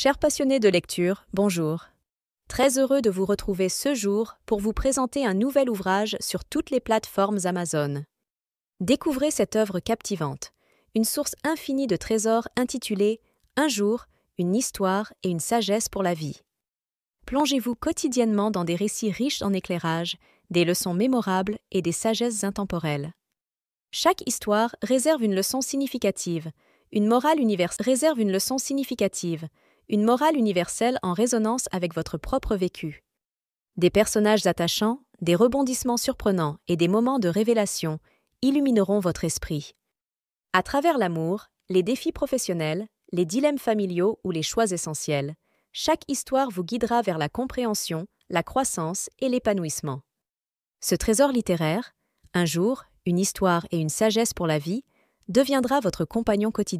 Chers passionnés de lecture, bonjour. Très heureux de vous retrouver ce jour pour vous présenter un nouvel ouvrage sur toutes les plateformes Amazon. Découvrez cette œuvre captivante, une source infinie de trésors intitulée Un jour, une histoire et une sagesse pour la vie. Plongez-vous quotidiennement dans des récits riches en éclairage, des leçons mémorables et des sagesses intemporelles. Chaque histoire réserve une leçon significative, une morale universelle réserve une leçon significative, une morale universelle en résonance avec votre propre vécu. Des personnages attachants, des rebondissements surprenants et des moments de révélation illumineront votre esprit. À travers l'amour, les défis professionnels, les dilemmes familiaux ou les choix essentiels, chaque histoire vous guidera vers la compréhension, la croissance et l'épanouissement. Ce trésor littéraire, un jour, une histoire et une sagesse pour la vie, deviendra votre compagnon quotidien.